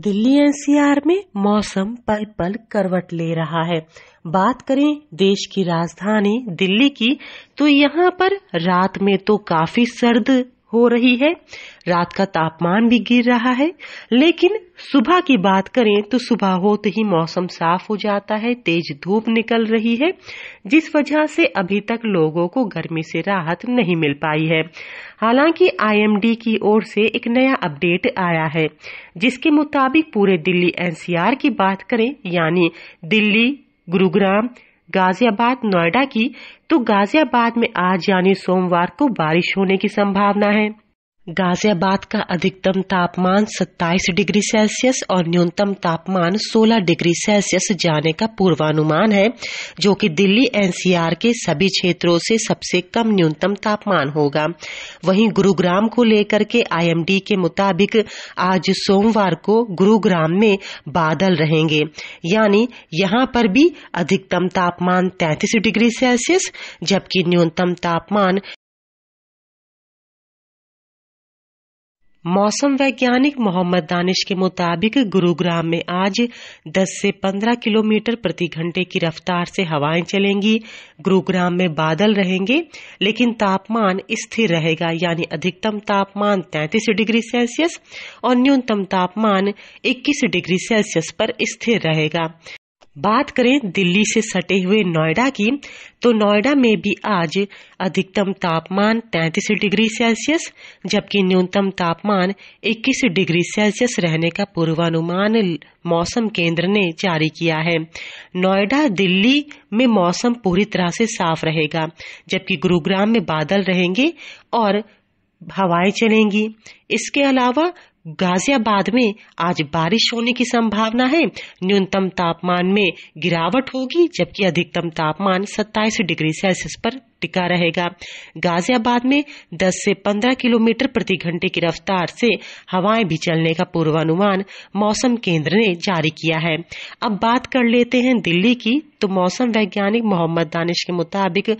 Delhi NCR में मौसम पल पल करवट ले रहा है बात करें देश की राजधानी दिल्ली की तो यहाँ पर रात में तो काफी सर्द हो रही है रात का तापमान भी गिर रहा है लेकिन सुबह की बात करें तो सुबह होते ही मौसम साफ हो जाता है तेज धूप निकल रही है जिस वजह से अभी तक लोगों को गर्मी से राहत नहीं मिल पाई है हालांकि आईएमडी की ओर से एक नया अपडेट आया है जिसके मुताबिक पूरे दिल्ली एनसीआर की बात करें यानी दिल्ली गुरुग्राम गाजियाबाद नोएडा की तो गाजियाबाद में आज यानी सोमवार को बारिश होने की संभावना है गाजियाबाद का अधिकतम तापमान 27 डिग्री सेल्सियस और न्यूनतम तापमान 16 डिग्री सेल्सियस जाने का पूर्वानुमान है जो कि दिल्ली एनसीआर के सभी क्षेत्रों से सबसे कम न्यूनतम तापमान होगा वहीं गुरुग्राम को लेकर के आईएमडी के मुताबिक आज सोमवार को गुरुग्राम में बादल रहेंगे यानी यहां पर भी अधिकतम तापमान तैतीस डिग्री सेल्सियस जबकि न्यूनतम तापमान मौसम वैज्ञानिक मोहम्मद दानिश के मुताबिक गुरुग्राम में आज 10 से 15 किलोमीटर प्रति घंटे की रफ्तार से हवाएं चलेंगी गुरुग्राम में बादल रहेंगे लेकिन तापमान स्थिर रहेगा यानी अधिकतम तापमान 33 डिग्री सेल्सियस और न्यूनतम तापमान 21 डिग्री सेल्सियस पर स्थिर रहेगा बात करें दिल्ली से सटे हुए नोएडा की तो नोएडा में भी आज अधिकतम तापमान 33 डिग्री सेल्सियस जबकि न्यूनतम तापमान 21 डिग्री सेल्सियस रहने का पूर्वानुमान मौसम केंद्र ने जारी किया है नोएडा दिल्ली में मौसम पूरी तरह से साफ रहेगा जबकि गुरुग्राम में बादल रहेंगे और हवाएं चलेंगी इसके अलावा गाजियाबाद में आज बारिश होने की संभावना है न्यूनतम तापमान में गिरावट होगी जबकि अधिकतम तापमान 27 डिग्री सेल्सियस पर टिका रहेगा गाजियाबाद में 10 से 15 किलोमीटर प्रति घंटे की रफ्तार से हवाएं भी चलने का पूर्वानुमान मौसम केंद्र ने जारी किया है अब बात कर लेते हैं दिल्ली की तो मौसम वैज्ञानिक मोहम्मद दानिश के मुताबिक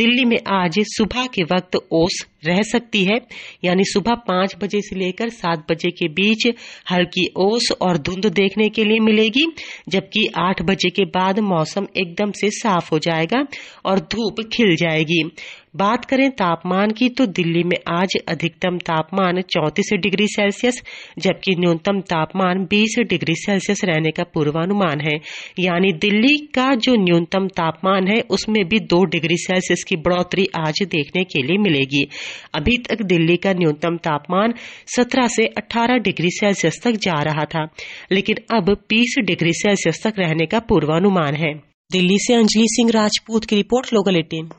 दिल्ली में आज सुबह के वक्त ओस रह सकती है यानी सुबह पांच बजे से लेकर सात बजे के बीच हल्की ओस और धुंध देखने के लिए मिलेगी जबकि आठ बजे के बाद मौसम एकदम से साफ हो जाएगा और धूप खिल जाएगी जाएगी बात करें तापमान की तो दिल्ली में आज अधिकतम तापमान चौंतीस डिग्री सेल्सियस जबकि न्यूनतम तापमान 20 डिग्री सेल्सियस रहने का पूर्वानुमान है यानी दिल्ली का जो न्यूनतम तापमान है उसमें भी दो डिग्री सेल्सियस की बढ़ोतरी आज देखने के लिए मिलेगी अभी तक दिल्ली का न्यूनतम तापमान 17 से 18 डिग्री सेल्सियस तक जा रहा था लेकिन अब 20 डिग्री सेल्सियस तक रहने का पूर्वानुमान है दिल्ली से अंजलि सिंह राजपूत की रिपोर्ट लोकल एटीन